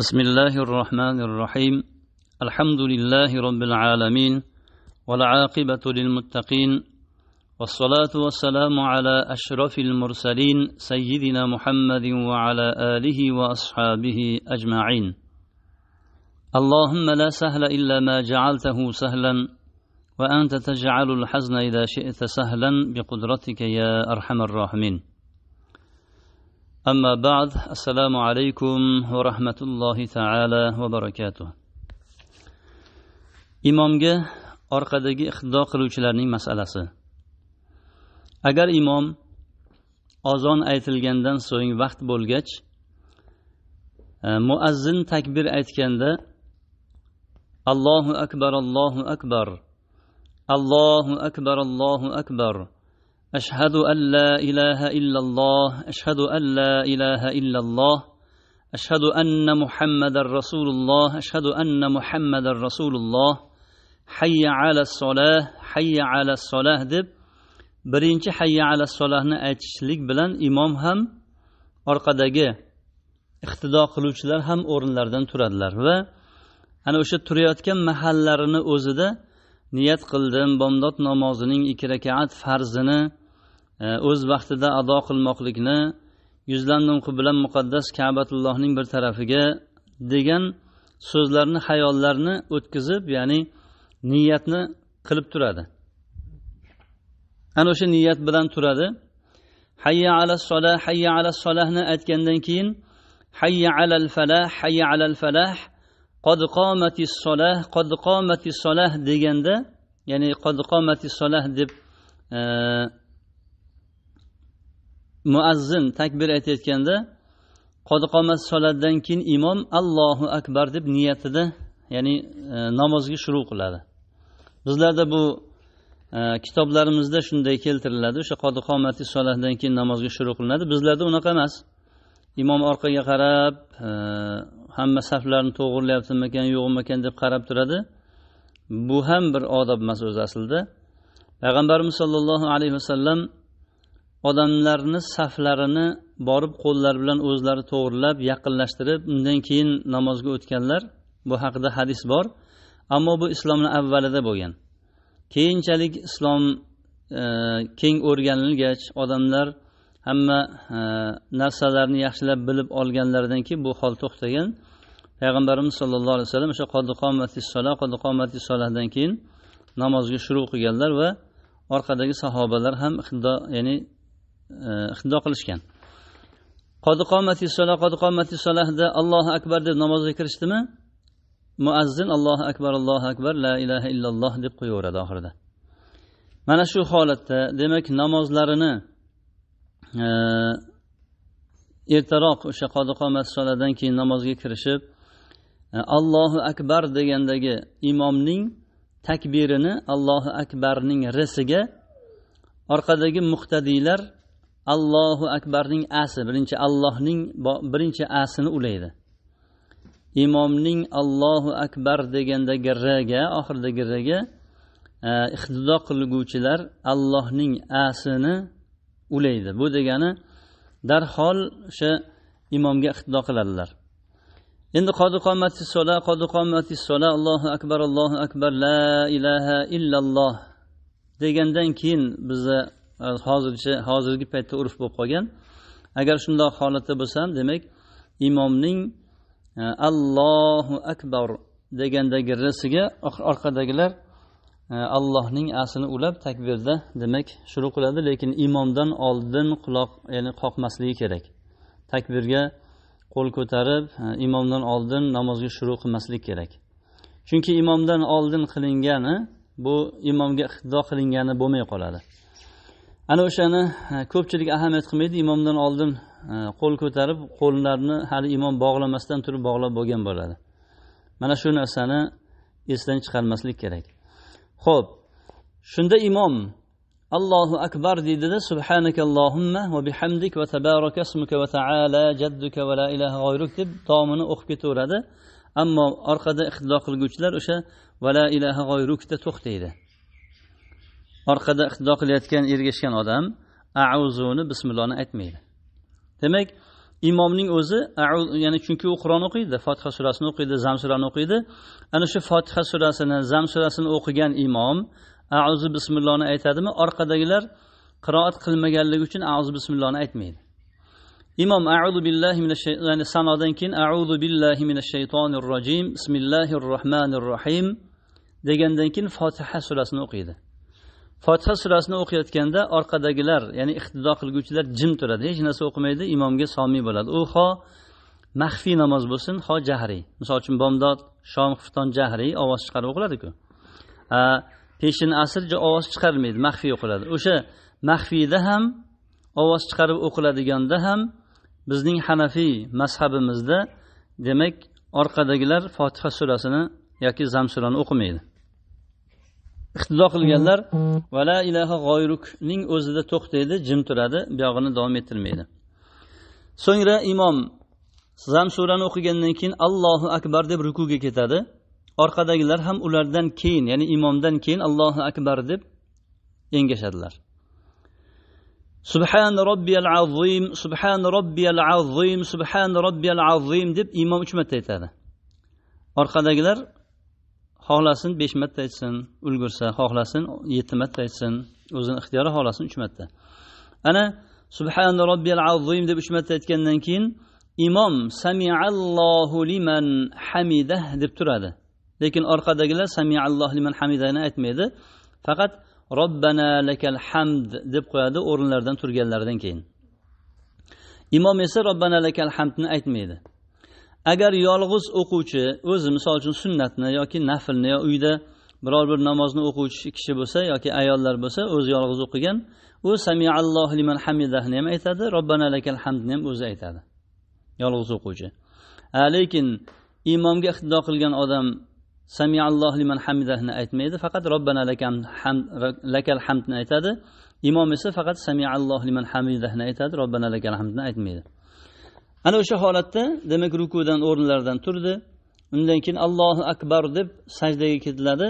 بسم الله الرحمن الرحيم الحمد لله رب العالمين والعاقبة للمتقين والصلاة والسلام على أشرف المرسلين سيدنا محمد وعلى آله وأصحابه أجمعين اللهم لا سهل إلا ما جعلته سهلا وأنت تجعل الحزن إذا شئت سهلا بقدرتك يا أرحم الراحمين أما بعد السلام عليكم ورحمة الله تعالى وبركاته imomga orqadagi iqtido qiluvchilarning masalasi agar imom ozon aytilgandan so'ng vaqt bo'lgach e, muazzin takbir aytganda allohu akbar allohu akbar allohu akbar allohu akbar أشهد أن لا إله إلا الله أشهد أن لا إله إلا الله أشهد أن محمد رسول الله أشهد أن محمد رسول الله حي على الصلاة حي على الصلاة deb birinchi hayya ala solahni aytishlik bilan imom ham orqadagi iqtido qiluvchilar ham o'rinlaridan turadilar va ana o'sha turayotgan mahallarini o'zida niyat qildim bomdod namozining ikki rakaat farzini o'z vaqtida ado qilmoqlikni yuzlandim bilan muqaddas kabatullohning bir tarafiga degan so'zlarni hayollarni o'tkazib ya'ni niyatni qilib turadi ana o'sha niyat bilan turadi hayya ala sola hayya ala solahni aytgandan keyin hayya alal falah hayya alal falah qod qomatis solah qod qomatis solah deganda ya'ni qod qomatis solah deb muazzin takbir aytayotganda qodi soladidan solatdan keyin imom allohu akbar deb niyatida ya'ni e, namozga shuru qiladi bizlarda bu e, kitoblarimizda shunday keltiriladi o'sha qodiqomati solatdan keyin namozga shuru qilinadi bizlarda unaqa emas imom orqaga qarab e, hamma saflarni to'g'irlayaptimikan yo'qmikan deb qarab turadi bu ham bir odob emas o'zi aslida payg'ambarimiz sollallohu alayhi vasallam odamlarni saflarini borib qo'llari bilan o'zlari to'g'irlab yaqinlashtirib undan keyin namozga o'tganlar bu haqida hadis bor ammo bu islomni avvalida bo'lgan keyinchalik islom e, keng o'rganilgach odamlar hamma e, narsalarni yaxshilab bilib olganlaridan keyin bu hol to'xtagan payg'ambarimiz sollallohu alayhi vasallam o'sha qodiqomati solahdan keyin namozga shuru qilganlar va orqadagi sahobalar ham iqtido ya'ni iqtido qilishgan qodiqomati qodiqomati allohu akbar deb namozga kirishdimi muazzin allohu akbar allohu akbar la ilaha illalloh deb qo'yaveradi oxirida mana shu holatda demak namozlarini э, ertaroq o'sha qodiqomat soladan keyin namozga kirishib э, allohu akbar degandagi imomning takbirini allohu akbarning risiga orqadagi muqtadiylar allohu akbarning asi birinchi allohning birinchi asini ulaydi imomning allohu akbar degandagi raga oxiridagi raga e, iqtido qilguvchilar allohning asini ulaydi bu degani darhol o'sha imomga iqtido qiladilar endi qodiqomati sola qodiqomati sola allohu akbar allohu akbar la ilaha illalloh degandan keyin biza hozircha hozirgi paytda urf bo'lib qolgan agar shundoq holatda bo'lsa ham demak imomning e, allohu akbar degandagi risiga orqadagilar e, allohning aslini ulab takbirda demak shuru qiladi lekin imomdan oldin quloq ya'ni qoqmasligi kerak takbirga qo'l ko'tarib e, imomdan oldin namozga shuru qilmaslik kerak chunki imomdan oldin qilingani bu imomga iqtido qilingani bo'lmay qoladi ana o'shani e, ko'pchilik ahamiyat qilmaydi imomdan oldin e, qo'l ko'tarib qo'llarini hali imom bog'lamasdan turib bog'lab bo'lgan bo'ladi mana shu narsani esdan chiqarmaslik kerak ho'p shunda imom allohu akbar deydida subhanakallohumma va bihamdik va tabaraka ismuka va taala jadduka va la ilaha g'oyruk deb tomini o'qib ketaveradi ammo orqada ixtilo qilguvchilar o'sha va la ilaha g'oyrukda to'xtaydi orqada iqtido qilayotgan ergashgan odam auzuni bismillohni aytmaydi demak imomning o'zi ya'ni chunki u qur'on o'qiydi fotiha surasini o'qiydi zam surani o'qiydi ana shu fotiha surasini zam surasini o'qigan imom auzu bismillohni aytadimi orqadagilar qiroat qilmaganligi uchun auzu bismillohni aytmaydi imom audu billahi minash ya'ni sanodan keyin audu billahi minash shaytonir rojim bismillahir rohmanir rohim degandan keyin fotiha surasini o'qiydi fotiha surasini o'qiyotganda orqadagilar ya'ni iqtido qilguvchilar jim turadi hech narsa o'qimaydi imomga somiy bo'ladi u ho maxfiy namoz bo'lsin ho jahriy misol uchun bomdod shom xufton jahriy ovoz chiqarib o'qiladiku peshin asr ovoz chiqarilmaydi maxfiy o'qiladi o'sha maxfiyda ham ovoz chiqarib o'qiladiganda ham bizning hanafiy mazhabimizda demak orqadagilar fotiha surasini yoki zam surani o'qimaydi iqtido qilganlar vala ilaha g'oyrukning o'zida to'xtaydi jim turadi buyog'ini davom ettirmaydi so'ngra imom zam surani o'qigandan keyin allohu akbar deb rukuga ketadi orqadagilar ham ulardan keyin ya'ni imomdan keyin allohu akbar deb engashadilar subhan robbiyal azim subhan robbiyal azim subhan robbiyal azim deb imom uch marta aytadi orqadagilar xohlasin besh marta aytsin ulgursa xohlasin yetti marta aytsin o'zini ixtiyori xohlasin uch marta ana subhana robbiyal azim deb uch marta aytgandan keyin imom samiallohu liman hamidah deb turadi lekin orqadagilar samiallohu liman hamidani aytmaydi faqat robbana lakal hamd deb qo'yadi o'rinlaridan turganlaridan keyin imom esa robbana lakal hamdni aytmaydi agar yolg'iz o'quvchi o'zi misol uchun sunnatni yoki naflni yo uyda biror bir namozni o'quvchi kishi bo'lsa yoki ayollar bo'lsa o'zi yolg'iz o'qigan u samiallohu liman hamidahni ham aytadi robbana lakal hamdni ham o'zi aytadi yolg'iz o'quvchi lekin imomga iqtido qilgan odam samiallohu liman hamidahni aytmaydi faqat robbana lakal hamdni aytadi imom esa faqat samiallohu liman hamidahni aytadi robbana lakal hamdni aytmaydi ana o'sha holatda demak rukudan o'rnlaridan turdi undan keyin allohu akbar deb sajdaga ketiladi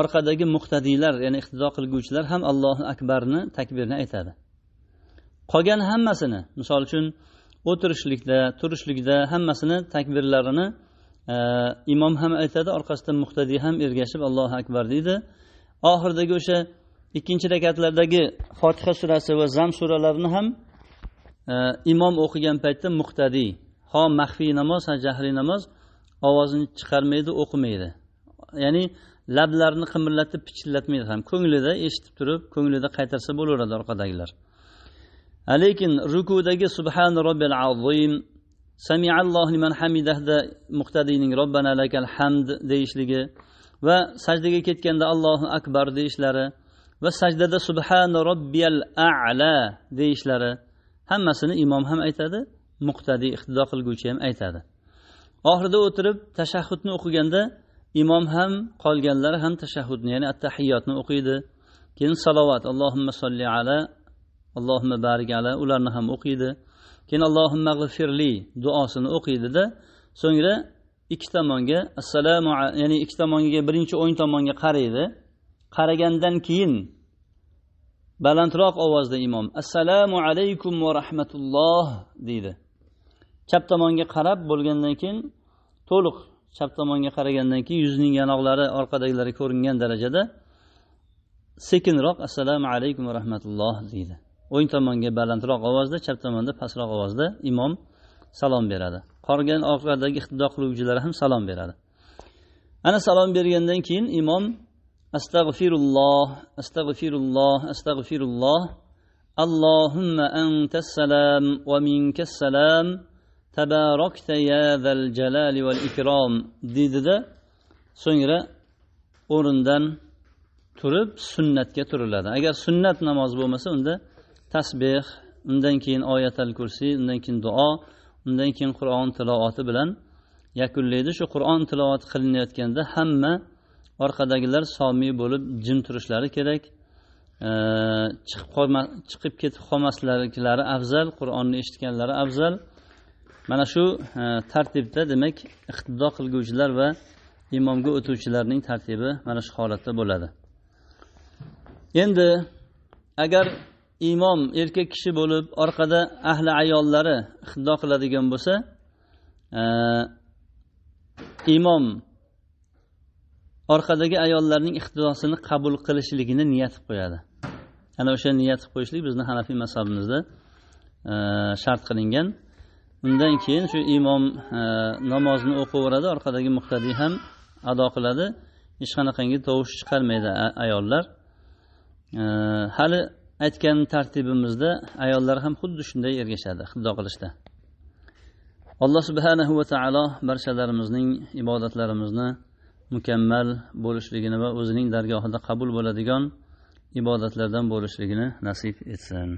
orqadagi muqtadiylar ya'ni iqtido qilguvchilar ham allohu akbarni takbirni aytadi qolgan hammasini misol uchun o'tirishlikda turishlikda hammasini takbirlarini e, imom ham aytadi orqasidan muhtadiy ham ergashib allohu akbar deydi oxiridagi o'sha ikkinchi rakatlardagi fotiha surasi va zam suralarini ham imom э, o'qigan paytda muqtadiy ho maxfiy namoz ha jahliy namoz ovozini chiqarmaydi o'qimaydi ya'ni lablarini qimirlatib pichillatmaydi ham ko'nglida eshitib turib ko'nglida qaytarsa bo'laveradi orqadagilar lekin rukudagi subhan robbil azim samialloh liman hamidahda muqtadiyning robbana lakal hamd deyishligi va sajdaga ketganda allohu akbar deyishlari va sajdada subhana robbiyal ala deyishlari hammasini imom ham aytadi muqtadiy iqtido qilguvchi ham aytadi oxirida o'tirib tashahhudni o'qiganda imom ham qolganlar ham tashahhudni ya'ni attahiyotni o'qiydi keyin salovat allohimma solli ala allohimma barik ala ularni ham o'qiydi keyin allohimma g'ifirli duosini o'qiydida so'ngra ikki tomonga assalomu ya'ni ikki tomonga birinchi o'ng tomonga qaraydi qaragandan keyin balandroq ovozda imom assalomu alaykum va rahmatulloh deydi chap tomonga qarab bo'lgandan keyin to'liq chap tomonga qaragandan keyin yuzning yanoqlari orqadagilari ko'ringan darajada sekinroq assalomu alaykum va rahmatulloh deydi o'ng tomonga balandroq ovozda chap tomonda pastroq ovozda imom salom beradi qolgan orqadagi iqtido qiluvchilar ham salom beradi ana salom bergandan keyin imom astag'firulloh astag'firulloh astag'firulloh allohumma أستغفر salam اللهم أنت salam ومنك ya zal jalali ذا ikrom والإكرام ديدد o'rindan turib sunnatga turiladi agar sunnat namozi bo'lmasa unda tasbeh undan keyin oyatal kursiy undan keyin duo undan keyin qur'on tilovati bilan yakunlaydi shu qur'on tilovati qilinayotganda hamma orqadagilar somiy bo'lib jim turishlari kerak chiqib chiqib ketib qolmasliklari afzal qur'onni eshitganlari afzal mana shu e, tartibda demak iqtido qilguvchilar va imomga o'tuvchilarning tartibi mana shu holatda bo'ladi endi agar imom erkak kishi bo'lib orqada ahli ayollari iqtido qiladigan bo'lsa e, imom orqadagi ayollarning ixtirosini qabul qilishligini niyat qilib qo'yadi ana o'sha niyat qilib qo'yishlik bizni hanafiy mazhabimizda e, shart qilingan undan keyin shu imom e, namozni o'qiyveradi orqadagi muqtadiy ham ado qiladi hech qanaqangi tovush chiqarmaydi ayollar e, hali aytgan tartibimizda ayollar ham xuddi shunday ergashadi xuddo qilishda alloh subhanahu va taolo barchalarimizning ibodatlarimizni mukammal bo'lishligini va o'zining dargohida qabul bo'ladigan ibodatlardan bo'lishligini nasib etsin